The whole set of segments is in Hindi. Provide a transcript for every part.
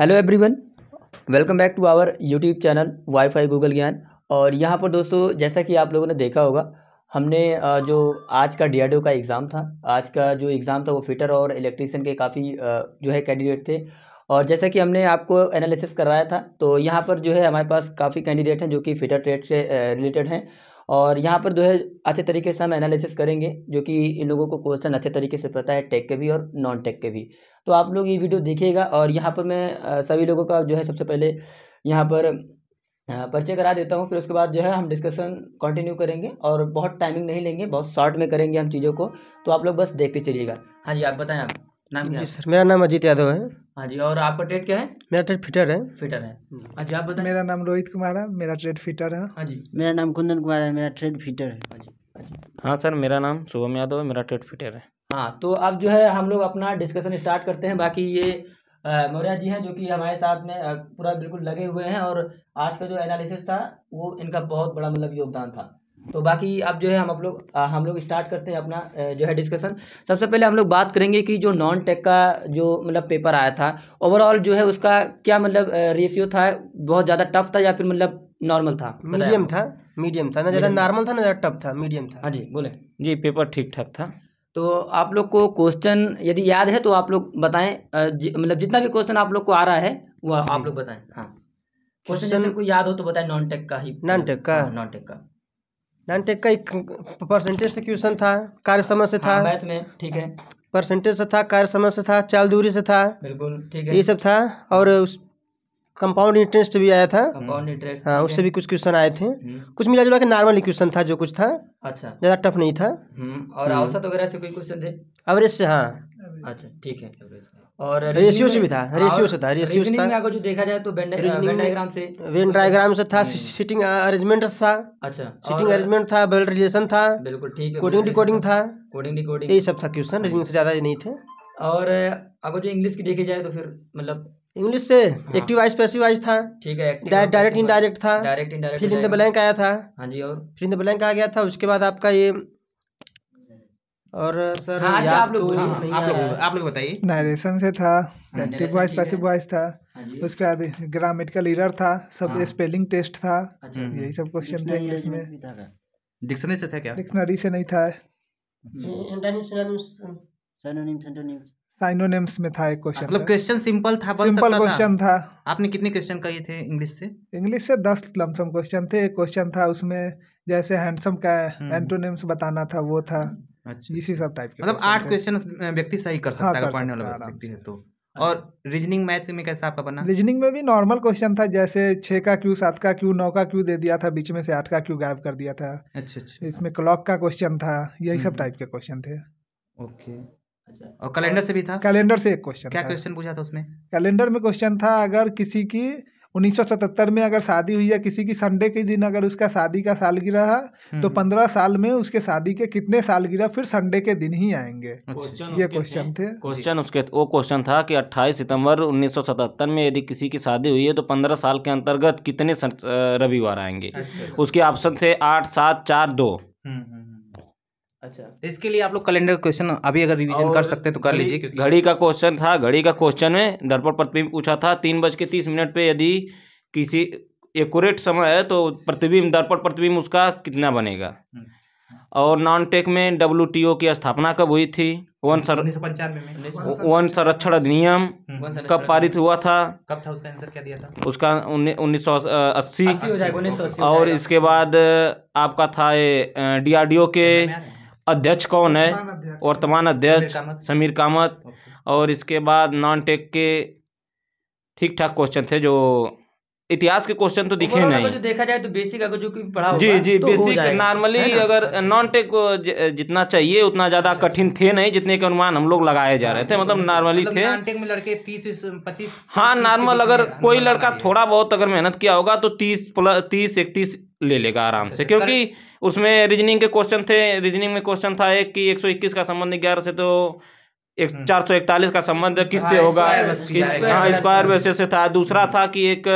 Hello everyone welcome back to our YouTube channel WiFi Google Gyan और यहाँ पर दोस्तों जैसा कि आप लोगों ने देखा होगा हमने जो आज का डी का एग्ज़ाम था आज का जो एग्ज़ाम था वो फिटर और इलेक्ट्रीशियन के काफ़ी जो है कैंडिडेट थे और जैसा कि हमने आपको एनालिसिस करवाया था तो यहाँ पर जो है हमारे पास काफ़ी कैंडिडेट हैं जो कि फिटर ट्रेड से रिलेटेड हैं और यहाँ पर जो है अच्छे तरीके से हम एनालिसिस करेंगे जो कि इन लोगों को क्वेश्चन अच्छे तरीके से पता है टेक के भी और नॉन टेक के भी तो आप लोग ये वीडियो देखिएगा और यहाँ पर मैं सभी लोगों का जो है सबसे पहले यहाँ पर परिचय करा देता हूँ फिर उसके बाद जो है हम डिस्कशन कंटिन्यू करेंगे और बहुत टाइमिंग नहीं लेंगे बहुत शॉर्ट में करेंगे हम चीज़ों को तो आप लोग बस देखते चलिएगा हाँ जी आप बताएं आप नाम जी सर मेरा नाम अजीत यादव है हाँ जी और आपका ट्रेड क्या है मेरा ट्रेड फिटर है फिटर है हाँ जी आप बताएं मेरा नाम रोहित कुमार है मेरा ट्रेड फिटर है हाँ जी मेरा नाम कुंदन कुमार है मेरा ट्रेड फिटर है हाँ जी हाँ, हाँ सर मेरा नाम शुभम यादव है मेरा ट्रेड फिटर है हाँ तो अब जो है हम लोग अपना डिस्कशन स्टार्ट करते हैं बाकी ये मौर्या जी हैं जो कि हमारे साथ में पूरा बिल्कुल लगे हुए हैं और आज का जो एनालिसिस था वो इनका बहुत बड़ा मतलब योगदान था तो बाकी अब जो है हम लोग हम लोग स्टार्ट करते हैं अपना जो है डिस्कशन सबसे पहले हम लोग बात करेंगे कि जो नॉन टेक का जो मतलब पेपर आया था ओवरऑल जो है उसका क्या मतलब रेशियो था बहुत ज़्यादा टफ था या फिर मतलब नॉर्मल था मीडियम था मीडियम था ना ज़्यादा नॉर्मल था ना ज़्यादा टफ था मीडियम था हाँ जी बोले जी पेपर ठीक ठाक था तो आप लोग को क्वेश्चन यदि याद है तो आप लोग बताएं मतलब जितना भी क्वेश्चन आप लोग को आ रहा है वो आप लोग बताएं हाँ क्वेश्चन तो को याद हो तो बताएं नॉन टेक का ही नॉन टेक का नॉन हाँ, टेक का नॉन टेक का एक परसेंटेज से क्वेश्चन था कार्य समय से था मैथ हाँ, में ठीक है परसेंटेज से था कार्य समय से था चाल दूरी से था बिल्कुल ठीक है ये सब था और उस कंपाउंड इंटरेस्ट भी आया था कंपाउंड इंटरेस्ट हाँ उससे भी कुछ क्वेश्चन आए थे हम्म। कुछ मिला जुला के नॉर्मल क्वेश्चन था जो कुछ था अच्छा ज़्यादा टफ नहीं था हम्म, और हम्म। औसत वगैरह से कोई क्वेश्चन थे एवरेज से हाँ अच्छा ठीक है और रेशियो से भी था रेशियो से था रेशियो से था अगर जो देखा जाए तो वेन डायग्राम से वेन डायग्राम से था सीटिंग अरेंजमेंट था अच्छा सीटिंग अरेंजमेंट था बेल्ट रिलेशन था बिल्कुल ठीक है कोडिंग डिकोडिंग था कोडिंग डिकोडिंग यही सब था क्वेश्चन रीजनिंग से ज़्यादा नहीं थे और अगर जो इंग्लिश की देखी जाए तो फिर मतलब इंग्लिश से एक्टिव वाइज पैसिव वाइज था ठीक है डायरेक्ट इनडायरेक्ट था डायरेक्ट इनडायरेक्ट फिर इन द ब्लैंक आया था हाँ जी और फिर इन द ब्लैंक आ गया था उसके बाद आपका ये और सर हाँ, याद आप लोग आप लोग आप लोग बताइए नारेशन से था एक्टिव वाइज पैसिव वाइज था उसके बाद ग्रामेटिकल एरर था सब स्पेलिंग टेस्ट था यही सब क्वेश्चन थे इंग्लिश में डिक्शनरी से था क्या डिक्शनरी से नहीं था इंटरनेशनल साइनोनेम्स में था एक क्वेश्चन मतलब क्वेश्चन सिंपल था सिंपल क्वेश्चन था।, आपने कितने क्वेश्चन कहे थे इंग्लिश से इंग्लिश से दस लमसम क्वेश्चन थे एक क्वेश्चन था उसमें जैसे हैंडसम का एंटोनेम्स हम्म। बताना था वो था अच्छा इसी सब टाइप के मतलब आठ क्वेश्चन व्यक्ति सही कर सकता हाँ, है पढ़ने वाला व्यक्ति है तो और रीजनिंग मैथ में कैसा आपका बना रीजनिंग में भी नॉर्मल क्वेश्चन था जैसे छः का क्यू सात का क्यू नौ का क्यू दे दिया था बीच में से आठ का क्यू गायब कर दिया था अच्छा अच्छा इसमें क्लॉक का क्वेश्चन था यही सब टाइप हम्म। के क्वेश्चन थे ओके अच्छा। और कैलेंडर से भी था कैलेंडर से एक क्वेश्चन क्या क्वेश्चन पूछा था उसमें कैलेंडर में क्वेश्चन था अगर किसी की 1977 में अगर शादी हुई या किसी की संडे के दिन अगर उसका शादी का सालगिरह है तो हम्म। पंद्रह साल में उसके शादी के कितने सालगिरह फिर संडे के दिन ही आएंगे अच्छा। ये क्वेश्चन थे क्वेश्चन उसके वो क्वेश्चन था कि 28 सितंबर 1977 में यदि किसी की शादी हुई है तो 15 साल के अंतर्गत कितने रविवार आएंगे अच्छा, उसके ऑप्शन थे आठ सात चार दो हम्म, हम्म, अच्छा इसके लिए आप लोग कैलेंडर का क्वेश्चन अभी अगर रिवीजन कर सकते हैं तो कर लीजिए क्योंकि घड़ी का क्वेश्चन था घड़ी का क्वेश्चन में दर्पण प्रतिबिंब पूछा था तीन बज के तीस मिनट पे यदि किसी एकट समय है तो प्रतिबिंब दर्पण प्रतिबिंब उसका कितना बनेगा हम्म। और नॉन टेक में डब्ल्यू की स्थापना कब हुई थी वन सर वन संरक्षण अधिनियम हम्म। कब पारित हुआ था कब था उसका आंसर क्या दिया था उसका उन्नीस सौ अस्सी और इसके बाद आपका था ये डीआरडीओ के अध्यक्ष कौन है वर्तमान अध्यक्ष समीर कामत और इसके बाद नॉन टेक के ठीक ठाक क्वेश्चन थे जो इतिहास के क्वेश्चन तो दिखे नहीं जो देखा जाए तो बेसिक अगर जो पढ़ा जी जी तो बेसिक नॉर्मली अगर नॉन टेक जितना चाहिए उतना ज्यादा अच्छा, कठिन अच्छा। थे नहीं जितने के अनुमान हम लोग लगाए जा रहे थे मतलब नॉर्मली मतलब थे में लड़के तीस पच्चीस हाँ नॉर्मल अगर कोई लड़का थोड़ा बहुत अगर मेहनत किया होगा तो तीस प्लस तीस इकतीस ले लेगा आराम अच्छा, से अच्छा। क्योंकि उसमें रीजनिंग के क्वेश्चन थे रीजनिंग में क्वेश्चन था एक कि 121 का संबंध ग्यारह से तो एक हम्म। चार सौ इकतालीस का संबंध हाँ, किससे होगा हाँ स्क्वायर हम्म। वैसे से था दूसरा हम्म। था कि एक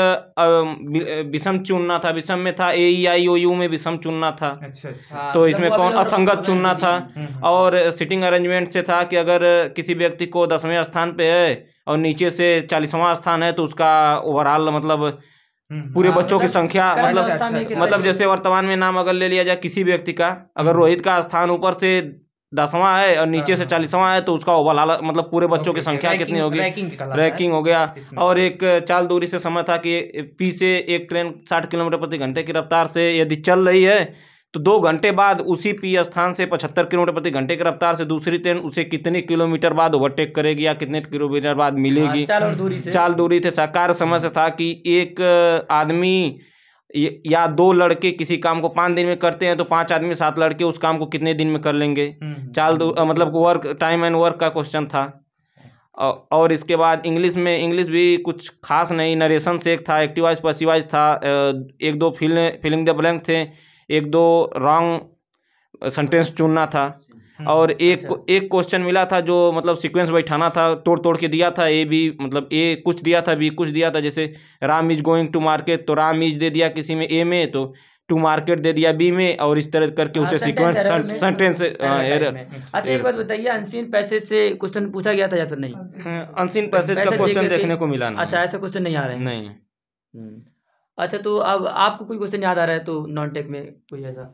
विषम चुनना था विषम में था ए ई आई ओ यू में विषम चुनना था अच्छा।, अच्छा। तो हाँ, इसमें मतलब कौन असंगत चुनना था और सिटिंग अरेंजमेंट से था कि अगर किसी व्यक्ति को दसवें स्थान पे है और नीचे से चालीसवां स्थान है तो उसका ओवरऑल मतलब हम्म। पूरे हाँ, बच्चों की संख्या मतलब मतलब जैसे वर्तमान में नाम अगर ले लिया जाए किसी व्यक्ति का अगर रोहित का स्थान ऊपर से दसवां है और नीचे से हाँ। चालीसवां है तो उसका ओवरऑल मतलब पूरे बच्चों की संख्या कितनी होगी रैंकिंग हो गया और एक चाल दूरी से समय था कि पी से एक ट्रेन साठ किलोमीटर प्रति घंटे की रफ्तार से यदि चल रही है तो दो घंटे बाद उसी पी स्थान से पचहत्तर किलोमीटर प्रति घंटे की रफ्तार से दूसरी ट्रेन उसे कितने किलोमीटर बाद ओवरटेक करेगी या कितने किलोमीटर बाद मिलेगी हाँ, चाल दूरी से चाल दूरी थे सरकार समझ था कि एक आदमी या दो लड़के किसी काम को पाँच दिन में करते हैं तो पांच आदमी सात लड़के उस काम को कितने दिन में कर लेंगे हम्म, हम्म, हम्म। चाल दो मतलब वर्क टाइम एंड वर्क का क्वेश्चन था और इसके बाद इंग्लिश में इंग्लिश भी कुछ खास नहीं नरेशन से एक था एक्टिवाइज पसीवाइज था एक दो फिल्म फिलिंग द ब्लैंक थे एक दो रॉन्ग सेंटेंस चुनना था हम्म, और एक अच्छा। एक क्वेश्चन मिला था जो मतलब सीक्वेंस बैठाना था तोड़ तोड़ के दिया था ए भी मतलब ए कुछ दिया था बी कुछ दिया था जैसे Ram is going to market तो राम इज दे दिया किसी में ए में तो टू मार्केट दे दिया बी में और इस तरह करके हाँ, उसे सीक्वेंस सेंटेंस एरर अच्छा एक बात बताइए अनसीन पैसेज से क्वेश्चन पूछा गया था या फिर नहीं अनसीन हाँ, पैसेज का क्वेश्चन देखने को मिला अच्छा ऐसा क्वेश्चन नहीं आ रहे नहीं हम्म। अच्छा तो अब आपको कोई क्वेश्चन याद आ रहा है तो नॉन टेक में कोई ऐसा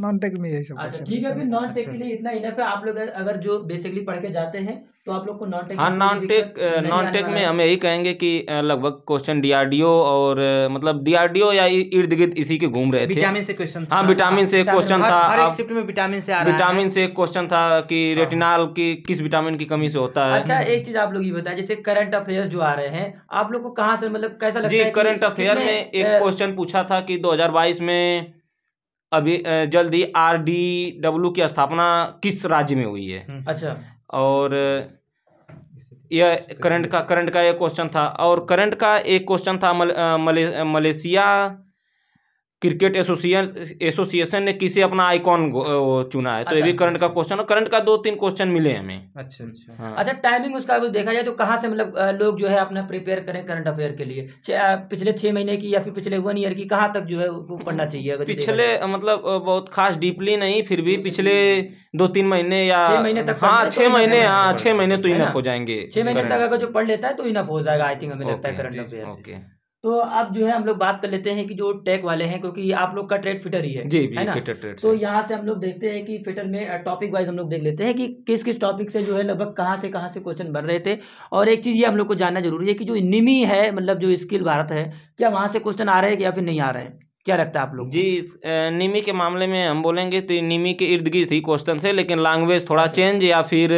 नॉन टेक में यही सब अच्छा, ठीक है नॉन टेक अच्छा। के लिए इतना इनफ है आप लोग अगर जो बेसिकली पढ़ के जाते हैं तो आप लोग को नॉन टेक हाँ नॉन टेक नॉन टेक में हम यही कहेंगे कि लगभग क्वेश्चन डीआरडीओ और मतलब डीआरडीओ या इर्द गिर्द इसी के घूम रहे थे विटामिन से क्वेश्चन हाँ विटामिन से क्वेश्चन था हर एक शिफ्ट में विटामिन से विटामिन से क्वेश्चन था कि रेटिनाल हाँ। की किस विटामिन की कमी से होता है अच्छा एक चीज आप लोग ये बताए जैसे करंट अफेयर जो आ रहे हैं आप लोग को कहाँ से मतलब कैसा लगता है जी करंट अफेयर में एक क्वेश्चन पूछा था की दो में अभी जल्द ही आर डी डब्ल्यू की स्थापना किस राज्य में हुई है हम्म। अच्छा और यह करंट का करंट का एक क्वेश्चन था और करंट का एक क्वेश्चन था मल, मले, मलेशिया क्रिकेट एसोसिएशन एसोसिएशन ने किसे अपना आइकॉन चुना है तो ये अच्छा, अच्छा। करंट का क्वेश्चन और करंट का दो तीन क्वेश्चन मिले हमें अच्छा अच्छा हाँ। अच्छा टाइमिंग उसका अगर देखा जाए तो कहाँ से मतलब लोग जो है अपना प्रिपेयर करें करंट अफेयर के लिए पिछले छः महीने की या फिर पिछले वन ईयर की कहाँ तक जो है वो पढ़ना चाहिए अगर पिछले मतलब बहुत खास डीपली नहीं फिर भी अच्छा। पिछले दो तीन महीने या महीने तक हाँ तो छः महीने हाँ छः महीने तो इनफ हो जाएंगे छः महीने तक अगर जो पढ़ लेता है तो इनफ हो जाएगा आई थिंक हमें लगता है करंट अफेयर ओके तो अब जो है हम लोग बात कर लेते हैं कि जो टेक वाले हैं क्योंकि आप लोग का ट्रेड फिटर ही है जी है ना फिटर ट्रेड तो यहाँ से हम लोग देखते हैं कि फिटर में टॉपिक वाइज हम लोग देख लेते हैं कि किस किस टॉपिक से जो है लगभग कहाँ से कहाँ से क्वेश्चन बन रहे थे और एक चीज़ ये हम लोग को जानना जरूरी है कि जो निमी है मतलब जो स्किल भारत है क्या वहाँ से क्वेश्चन आ रहे हैं या फिर नहीं आ रहे हैं क्या लगता है आप लोग जी निमी के मामले में हम बोलेंगे तो निमी के इर्द गिर्द ही क्वेश्चन थे लेकिन लैंग्वेज थोड़ा चेंज अच्छा। या फिर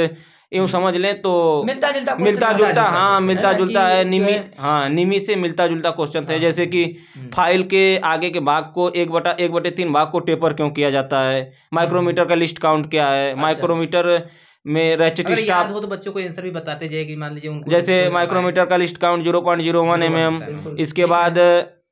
यूँ हम्म। समझ लें तो मिलता जुलता मिलता जुलता हाँ मिलता जुलता है निमी हाँ निमी से मिलता जुलता क्वेश्चन है हाँ। जैसे कि हम्म। फाइल के आगे के भाग को एक बटा एक बटे तीन भाग को टेपर क्यों किया जाता है माइक्रोमीटर का लिस्ट काउंट क्या है माइक्रोमीटर अच्छा। में रेचिटी स्टाफ हो तो बच्चों को आंसर भी बताते जाएगी मान लीजिए जैसे माइक्रोमीटर का least count zero point zero one M M इसके बाद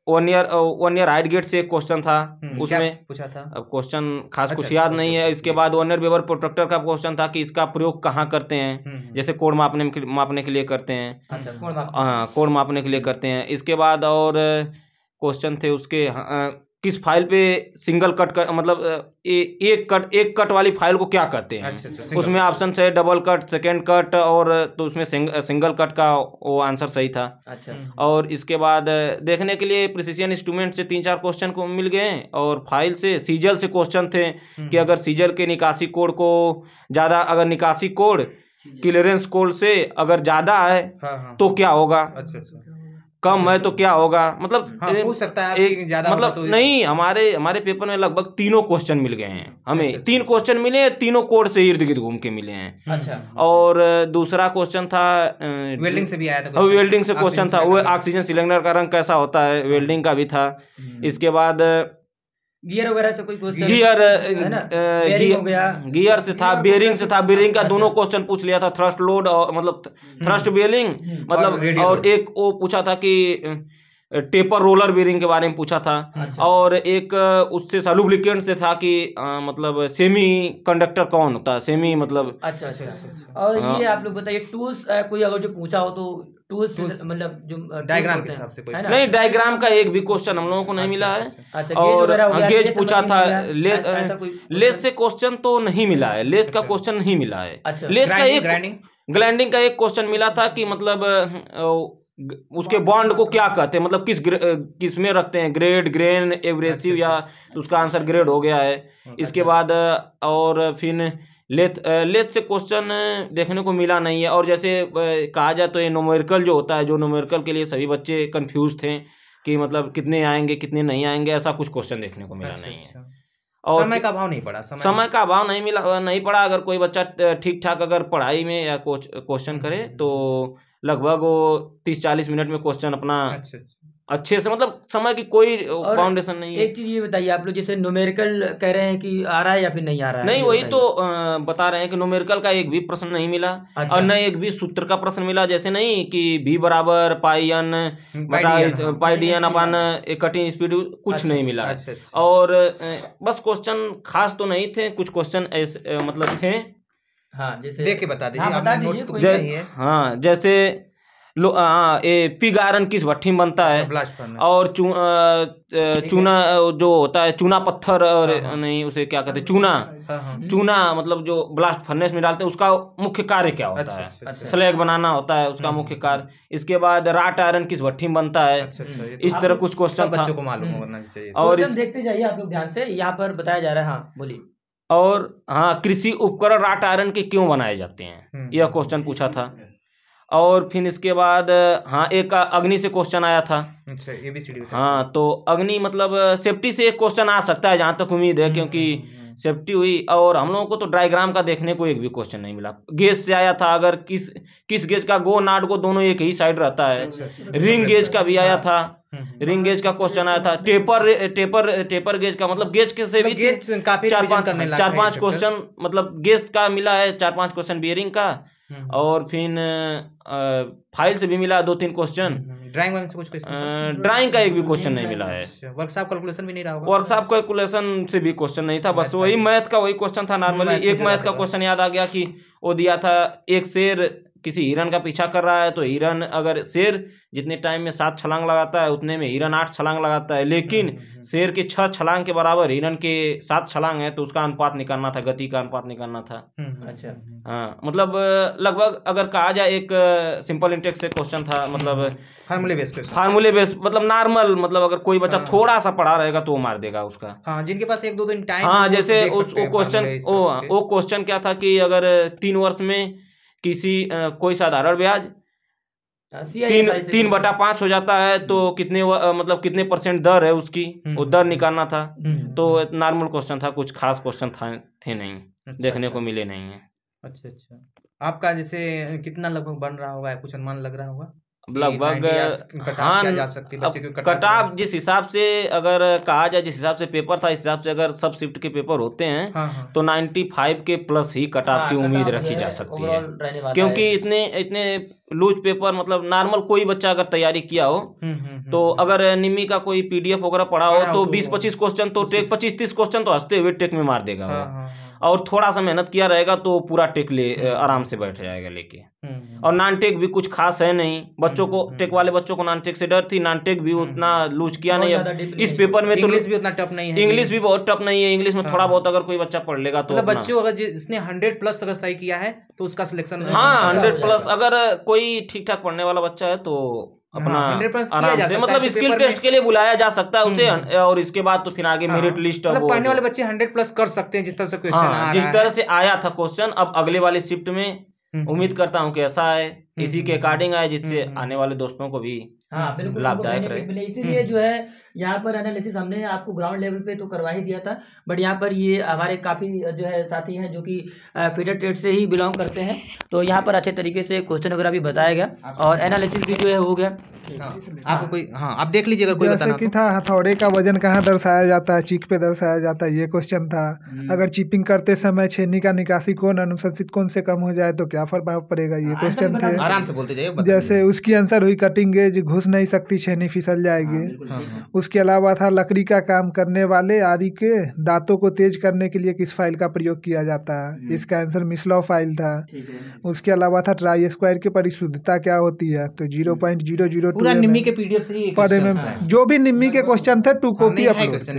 vernier vernier height gauge से एक क्वेश्चन था हम्म, उसमें पूछा था अब क्वेश्चन खास अच्छा, कुछ याद नहीं है इसके बाद वन ईयर प्रोट्रेक्टर का क्वेश्चन था कि इसका प्रयोग कहाँ करते हैं हम्म, हम्म। जैसे कोड मापने मापने के लिए करते हैं अच्छा, हाँ कोड मापने के लिए करते हैं इसके बाद और क्वेश्चन uh, थे उसके हाँ, किस फाइल पे सिंगल कट कर मतलब ए, एक कट एक कट वाली फाइल को क्या कहते हैं अच्छा, अच्छा उसमें ऑप्शन है डबल कट सेकेंड कट और तो उसमें सिंग, सिंगल कट का वो आंसर सही था अच्छा और इसके बाद देखने के लिए प्रिसिशन इंस्ट्रूमेंट से तीन चार क्वेश्चन को मिल गए और फाइल से सीजल से क्वेश्चन थे हम्म। कि अगर सीजल के निकासी कोड को ज़्यादा अगर निकासी कोड क्लियरेंस कोड से अगर ज़्यादा है हाँ, हाँ। तो क्या होगा अच्छा अच्छा कम अच्छा। है तो क्या होगा मतलब हाँ, पूछ सकता है एक, ज्यादा मतलब, मतलब तो नहीं हमारे हमारे पेपर में लगभग तीनों क्वेश्चन मिल गए हैं हमें अच्छा, अच्छा। तीन क्वेश्चन मिले हैं तीनों कोड से इर्द गिर्द घूम के मिले हैं हम्म, अच्छा हम्म, हम्म। और दूसरा क्वेश्चन था वेल्डिंग से भी आया था वेल्डिंग हाँ, से क्वेश्चन था वो ऑक्सीजन सिलेंडर का रंग कैसा होता है वेल्डिंग का भी था इसके बाद गियर वगैरह से कोई क्वेश्चन गियर गियर से था बियरिंग से था बियरिंग का अच्छा। दोनों क्वेश्चन पूछ लिया था थ्रस्ट लोड और मतलब थ्रस्ट हम्म। हम्म। बेरिंग मतलब और एक वो पूछा था कि टेपर रोलर बेरिंग के बारे में पूछा था अच्छा। और एक उससे सलुब्लिकेंट से था कि आ, मतलब सेमी कंडक्टर कौन होता है सेमी मतलब अच्छा अच्छा अच्छा, अच्छा। और हाँ। ये आप लोग बताइए टूल्स कोई अगर जो पूछा हो तो टूल्स मतलब जो डायग्राम के हिसाब से नहीं डायग्राम का एक भी क्वेश्चन हम लोगों को नहीं अच्छा, मिला अच्छा, है और गेज पूछा तो था लेथ से क्वेश्चन तो नहीं मिला है लेथ का क्वेश्चन नहीं मिला है लेथ का एक ग्लैंडिंग का एक क्वेश्चन मिला था कि मतलब उसके बॉन्ड को क्या कहते हैं मतलब किस किस में रखते हैं ग्रेड ग्रेन एवरेसिव या अच्छा, अच्छा। उसका आंसर ग्रेड हो गया है इसके बाद और फिर लेथ लेथ से क्वेश्चन देखने को मिला नहीं है और जैसे कहा जाए तो ये नोमेरिकल जो होता है जो नोमेरिकल के लिए सभी बच्चे कंफ्यूज थे कि मतलब कितने आएंगे कितने नहीं आएंगे ऐसा कुछ क्वेश्चन देखने को मिला अच्छा, नहीं है और समय का अभाव नहीं पड़ा समय, समय का अभाव नहीं मिला नहीं पड़ा अगर कोई बच्चा ठीक ठाक अगर पढ़ाई में या क्वेश्चन हम्म, करे हम्म, तो हम्म। लगभग वो तीस चालीस मिनट में क्वेश्चन अपना अच्छा, अच्छा। अच्छे से मतलब समय की कोई फाउंडेशन नहीं है एक चीज ये बताइए आप लोग जैसे नोमेरिकल कह रहे हैं कि आ रहा है या फिर नहीं आ रहा है नहीं वही तो बता रहे हैं कि नोमेरिकल का एक भी प्रश्न नहीं मिला अच्छा। और न एक भी सूत्र का प्रश्न मिला जैसे नहीं कि भी बराबर पाइन hmm, पाइडियन हाँ। अपन हाँ। कटिंग स्पीड कुछ अच्छा, नहीं मिला और बस क्वेश्चन खास तो नहीं थे कुछ क्वेश्चन ऐसे मतलब थे हाँ देख के बता दीजिए हाँ, बता दीजिए हाँ जैसे लो हाँ ये पिग आयरन किस भट्टी में बनता है अच्छा, और चू, आ, चूना जो होता है चूना पत्थर हाँ, और हाँ, नहीं उसे क्या कहते हैं चूना हाँ, हाँ। चूना मतलब जो ब्लास्ट फर्नेस में डालते हैं उसका मुख्य कार्य क्या होता अच्छा, है अच्छा, अच्छा, स्लैग बनाना होता है उसका हाँ, मुख्य कार्य इसके बाद राट आयरन किस भट्टी में बनता है अच्छा, अच्छा, तो इस तरह कुछ क्वेश्चन बच्चों को मालूम हम्म। होना चाहिए और देखते जाइए आप लोग ध्यान से यहाँ पर बताया जा रहा है हाँ बोलिए और हाँ कृषि उपकरण राट आयरन के क्यों बनाए जाते हैं हम्म, यह क्वेश्चन हम्म, हम्म, पूछा था और फिर इसके बाद हाँ एक अग्नि से क्वेश्चन आया था अच्छा एबीसीडी हाँ तो अग्नि मतलब सेफ्टी से एक क्वेश्चन आ सकता है जहाँ तक उम्मीद है क्योंकि सेफ्टी हुई और हम लोगों को तो डायग्राम का देखने को एक भी क्वेश्चन नहीं मिला गेज से आया था अगर किस किस गेज का गो नाट गो दोनों एक ही साइड रहता है रिंग अच्छा, गेज अच्छा, अच्छा। का भी आया हाँ। था रिंग हम्म, गेज हम्म। का क्वेश्चन आया था टेपर टेपर टेपर गेज का मतलब गेज के मतलब से भी चार पांच चार पांच क्वेश्चन मतलब गेज का मिला है चार पांच क्वेश्चन बियरिंग का हम्म, हम्म। और फिर फाइल से भी मिला दो तीन क्वेश्चन हम्म, ड्राइंग से कुछ ड्राइंग का एक भी क्वेश्चन नहीं मिला अच्छा। है वर्कशॉप कैलकुलेशन भी नहीं रहा वर्कशॉप कैलकुलेशन से भी क्वेश्चन नहीं था बस वही मैथ का वही क्वेश्चन था नॉर्मली एक मैथ का क्वेश्चन याद आ गया कि वो दिया था एक शेर किसी हिरन का पीछा कर रहा है तो हिरन अगर शेर जितने टाइम में सात छलांग लगाता है उतने में हिरन आठ छलांग लगाता है लेकिन हम्म, हम्म, हम्म। शेर के छह छलांग के बराबर हिरन के सात छलांग है तो उसका अनुपात निकालना था गति का अनुपात निकालना था अच्छा हाँ मतलब लगभग अगर कहा जाए एक सिंपल इंटेक्स से क्वेश्चन था मतलब formula base question formula base मतलब नॉर्मल मतलब अगर कोई बच्चा हाँ। थोड़ा सा पढ़ा रहेगा तो वो मार देगा उसका हाँ जिनके पास एक दो दिन टाइम हाँ जैसे क्वेश्चन क्या था कि अगर तीन वर्ष में किसी आ, कोई साधारण ब्याज हाँ, तीन तीन बटा पांच हो जाता है तो हम्म। कितने व, मतलब कितने परसेंट दर है उसकी हम्म, वो दर हम्म, निकालना था तो नॉर्मल क्वेश्चन था कुछ खास क्वेश्चन था थे नहीं अच्छा, देखने अच्छा, को मिले नहीं है अच्छा अच्छा आपका जैसे कितना लगभग बन रहा होगा कुछ अनुमान लग रहा होगा लगभग हाँ जा कटाव जिस हिसाब से अगर कहा जाए जिस हिसाब से पेपर था इस हिसाब से अगर सब शिफ्ट के पेपर होते हैं हाँ, हाँ। तो नाइन्टी फाइव के प्लस ही कटाव हाँ, की उम्मीद रखी जा सकती है क्योंकि इतने इतने लूज पेपर मतलब नॉर्मल कोई बच्चा अगर तैयारी किया हो हम्म, हम्म, हम्म, तो अगर निमी का कोई पीडीएफ वगैरह पढ़ा हो तो, तो बीस पच्चीस क्वेश्चन तो टेक पच्चीस तीस क्वेश्चन तो हंसते हुए टेक में मार देगा और थोड़ा सा मेहनत किया रहेगा तो पूरा टेक ले हम्म। आराम से बैठ जाएगा लेके हम्म। और नॉन टेक भी कुछ खास है नहीं बच्चों को हम्म, टेक वाले बच्चों को नॉन टेक से डर थी नॉन टेक तो भी उतना लूज किया नहीं इस पेपर में तो इंग्लिश भी उतना टफ नहीं है इंग्लिश भी बहुत टफ नहीं है इंग्लिश में हाँ, थोड़ा हाँ। बहुत अगर कोई बच्चा पढ़ लेगा तो मतलब बच्चों अगर जिसने हंड्रेड प्लस अगर सही किया है तो उसका सिलेक्शन हाँ हंड्रेड प्लस हाँ। अगर कोई ठीक ठाक पढ़ने वाला बच्चा है तो अपना हाँ, आराम से मतलब स्किल टेस्ट के लिए बुलाया जा सकता है उसे हम्म। और इसके बाद तो फिर आगे मेरिट हाँ। लिस्ट मतलब पढ़ने वाले बच्चे हंड्रेड प्लस कर सकते हैं जिस तरह से क्वेश्चन हाँ, जिस तरह से आया था क्वेश्चन अब अगले वाले शिफ्ट में हम्म। उम्मीद करता हूँ कि ऐसा है इसी के अकॉर्डिंग हम्म। आए जिससे आने वाले दोस्तों को भी हाँ हम्म, बिल्कुल इसीलिए हम्म। जो है यहाँ पर एनालिसिस हमने आपको ग्राउंड लेवल पे तो करवा ही दिया था बट यहाँ पर ये हमारे काफ़ी जो है साथी हैं जो कि फीडर ट्रेड से ही बिलोंग करते हैं तो यहाँ पर अच्छे तरीके से क्वेश्चन वगैरह भी बताया गया और एनालिसिस भी जो है हो गया हाँ। आपको हाँ। कोई हाँ आप देख लीजिए अगर कोई जैसे कि तो। था हथौड़े का वजन कहाँ दर्शाया जाता है चीक पे दर्शाया जाता है ये क्वेश्चन था हम्म। अगर चिपिंग करते समय छेनी का निकासी कौन अनुशंसित कौन से कम हो जाए तो क्या फर्क पड़ेगा ये क्वेश्चन हाँ, थे आराम से बोलते जाइए जैसे उसकी आंसर हुई कटिंग एज घुस नहीं सकती छेनी फिसल जाएगी उसके अलावा था लकड़ी का काम करने वाले आरी के दांतों को तेज करने के लिए किस फाइल का प्रयोग किया जाता है हम्म। इसका आंसर मिसलॉ फाइल था उसके अलावा था ट्राई स्क्वायर की परिशुद्धता क्या होती है तो जीरो पॉइंट जीरो जीरो पूरा निम्मी के पीडीएफ से ही पर जो भी निम्मी के क्वेश्चन थे टू कॉपी अपलोड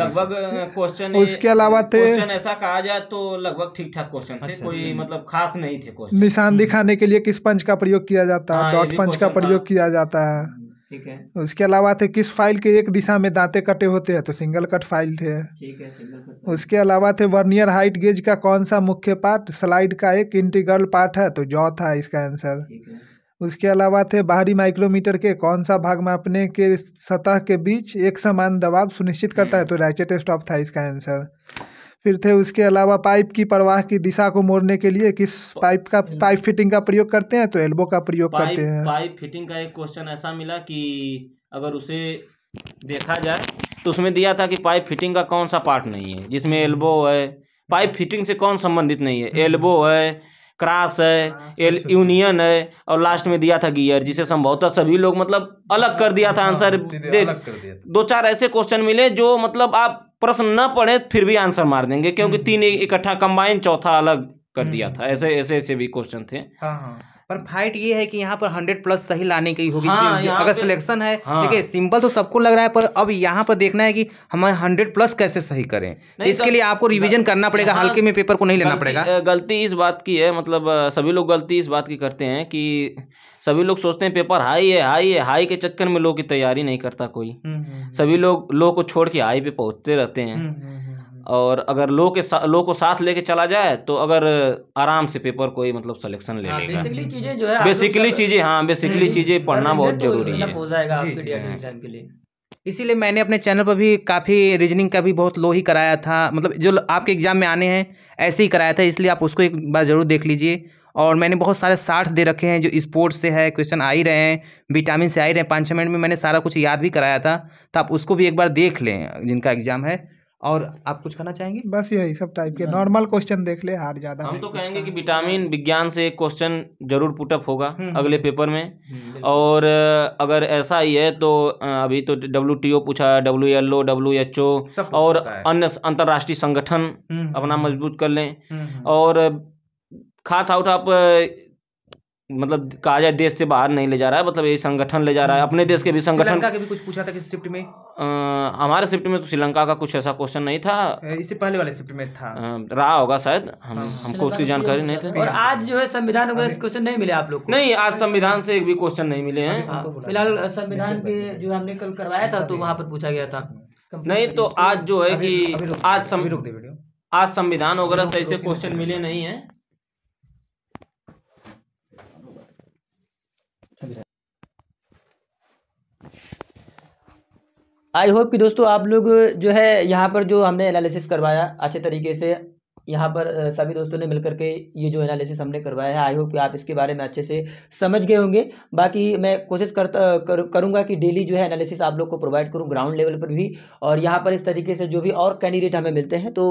लगभग क्वेश्चन उसके अलावा थे क्वेश्चन ऐसा कहा जाए तो लगभग ठीक ठाक क्वेश्चन थे अच्छा, कोई मतलब खास नहीं थे क्वेश्चन निशान हम्म। दिखाने के लिए किस पंच का प्रयोग किया जाता है डॉट हाँ, पंच का प्रयोग हाँ। किया जाता है हम्म, ठीक है उसके अलावा थे किस फाइल के एक दिशा में दांते कटे होते हैं तो सिंगल कट फाइल थे ठीक है सिंगल कट उसके अलावा थे वर्नियर हाइट गेज का कौन सा मुख्य पार्ट स्लाइड का एक इंटीग्रल पार्ट है तो जॉ था इसका आंसर ठीक है उसके अलावा थे बाहरी माइक्रोमीटर के कौन सा भाग मापने के सतह के बीच एक समान दबाव सुनिश्चित करता है हम्म। तो राइचेट स्टॉप था इसका आंसर फिर थे उसके अलावा पाइप की प्रवाह की दिशा को मोड़ने के लिए किस पाइप का हम्म। पाइप फिटिंग का प्रयोग करते हैं तो एल्बो का प्रयोग करते हैं पाइप फिटिंग का एक क्वेश्चन ऐसा मिला कि अगर उसे देखा जाए तो उसमें दिया था कि पाइप फिटिंग का कौन सा पार्ट नहीं है जिसमें एल्बो है पाइप हम्म। फिटिंग से कौन संबंधित नहीं है एल्बो है क्रास है हाँ, एल अच्छा, अच्छा। यूनियन है और लास्ट में दिया था गियर जिसे संभवतः सभी लोग मतलब अलग कर दिया था हाँ, आंसर दे दो चार ऐसे क्वेश्चन मिले जो मतलब आप प्रश्न न पढ़े फिर भी आंसर मार देंगे क्योंकि हम्म। तीन इकट्ठा कंबाइन चौथा अलग कर दिया हम्म। था ऐसे ऐसे ऐसे भी क्वेश्चन थे हाँ हाँ पर फाइट ये है कि यहाँ पर हंड्रेड प्लस सही लाने की होगी हाँ, अगर सिलेक्शन है हाँ। है सिंपल तो सबको लग रहा है पर अब यहाँ पर देखना है कि हम हंड्रेड प्लस कैसे सही करें तो इसके लिए आपको रिविजन करना पड़ेगा हाँ। हल्के में पेपर को नहीं लेना पड़ेगा गलती इस बात की है मतलब सभी लोग गलती इस बात की करते हैं कि सभी लोग सोचते हैं पेपर हाई है हाई है हाई के चक्कर में लोग की तैयारी नहीं करता कोई हम्म, हम्म, हम्म। सभी लोग लोग को छोड़ के हाई पे पहुंचते रहते हैं और अगर लो के सा, लो को साथ लेके चला जाए तो अगर आराम से पेपर कोई मतलब सिलेक्शन ले हाँ, लेगा बेसिकली चीजें जो है बेसिकली चीजें हाँ बेसिकली चीजें पढ़ना बहुत तो जरूरी है मतलब हाँ। इसीलिए मैंने अपने चैनल पर भी काफ़ी रीजनिंग का भी बहुत लो ही कराया था मतलब जो आपके एग्ज़ाम में आने हैं ऐसे ही कराया था इसलिए आप उसको एक बार ज़रूर देख लीजिए और मैंने बहुत सारे शार्ट्स दे रखे हैं जो स्पोर्ट्स से है क्वेश्चन आ ही रहे हैं विटामिन से आ ही रहे हैं पाँच छः मिनट में मैंने सारा कुछ याद भी कराया था तो आप उसको भी एक बार देख लें जिनका एग्ज़ाम है और आप कुछ कहना चाहेंगे बस यही सब टाइप के नॉर्मल हाँ। क्वेश्चन देख ले हार ज्यादा हम तो कहेंगे कि विटामिन विज्ञान से एक क्वेश्चन जरूर पुटअप होगा हम्म। अगले पेपर में हम्म, और अगर ऐसा ही है तो अभी तो डब्ल्यू टी ओ पूछा W L O W H O और अन्य अंतर्राष्ट्रीय संगठन हम्म, अपना मजबूत कर लें और खाथ आउट आप मतलब कहा जाए देश से बाहर नहीं ले जा रहा है मतलब ये संगठन ले जा रहा है हम्म। अपने देश के भी संगठन का भी कुछ पूछा था किस शिफ्ट में हमारे शिफ्ट में तो श्रीलंका का कुछ ऐसा क्वेश्चन नहीं था इससे पहले वाले शिफ्ट में था आ, रहा होगा शायद हम हाँ। हमको उसकी जानकारी नहीं थी और आज जो है संविधान वगैरह क्वेश्चन नहीं मिले आप लोग नहीं आज संविधान से एक भी क्वेश्चन नहीं मिले हैं हाँ, फिलहाल संविधान के जो हमने कल करवाया था तो वहाँ पर पूछा गया था नहीं तो आज जो है की आज आज संविधान वगैरह से ऐसे क्वेश्चन मिले नहीं है आई होप कि दोस्तों आप लोग जो है यहाँ पर जो हमने एनालिसिस करवाया अच्छे तरीके से यहाँ पर सभी दोस्तों ने मिलकर के ये जो एनालिसिस हमने करवाया है आई होप कि आप इसके बारे में अच्छे से समझ गए होंगे बाकी मैं कोशिश करता कर, करूँगा कि डेली जो है एनालिसिस आप लोग को प्रोवाइड करूँ ग्राउंड लेवल पर भी और यहाँ पर इस तरीके से जो भी और कैंडिडेट हमें मिलते हैं तो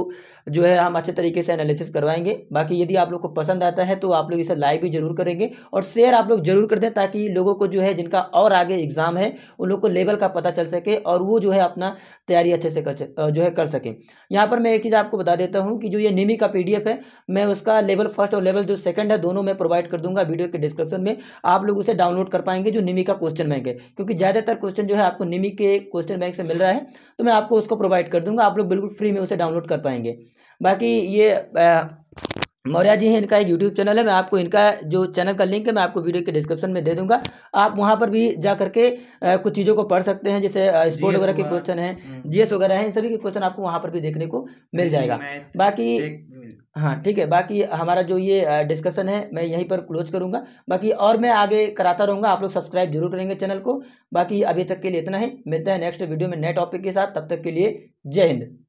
जो है हम अच्छे तरीके से एनालिसिस करवाएंगे बाकी यदि आप लोग को पसंद आता है तो आप लोग इसे लाइव भी जरूर करेंगे और शेयर आप लोग जरूर कर दें ताकि लोगों को जो है जिनका और आगे एग्ज़ाम है उन लोग को लेवल का पता चल सके और वो जो है अपना तैयारी अच्छे से कर जो है कर सकें यहाँ पर मैं एक चीज़ आपको बता देता हूँ कि जो ये मिमी का पीडीएफ है मैं उसका लेवल फर्स्ट और लेवल जो सेकंड है दोनों मैं प्रोवाइड कर दूंगा वीडियो के डिस्क्रिप्शन में आप लोग उसे डाउनलोड कर पाएंगे जो निमी का क्वेश्चन बैंक है क्योंकि ज़्यादातर क्वेश्चन जो है आपको निमी के क्वेश्चन बैंक से मिल रहा है तो मैं आपको उसको प्रोवाइड कर दूंगा आप लोग बिल्कुल फ्री में उसे डाउनलोड कर पाएंगे बाकी ये आ, मौर्या जी हैं इनका एक यूट्यूब चैनल है मैं आपको इनका जो चैनल का लिंक है मैं आपको वीडियो के डिस्क्रिप्शन में दे दूंगा आप वहाँ पर भी जा करके कुछ चीज़ों को पढ़ सकते हैं जैसे स्पोर्ट वगैरह के क्वेश्चन हैं जीएस हम्म। वगैरह हैं इन सभी के क्वेश्चन आपको वहाँ पर भी देखने को मिल जाएगा बाकी हाँ ठीक है बाकी हमारा जो ये डिस्कशन है मैं यहीं पर क्लोज करूँगा बाकी और मैं आगे कराता रहूँगा आप लोग सब्सक्राइब जरूर करेंगे चैनल को बाकी अभी तक के लिए इतना ही मिलता है नेक्स्ट वीडियो में नए टॉपिक के साथ तब तक के लिए जय हिंद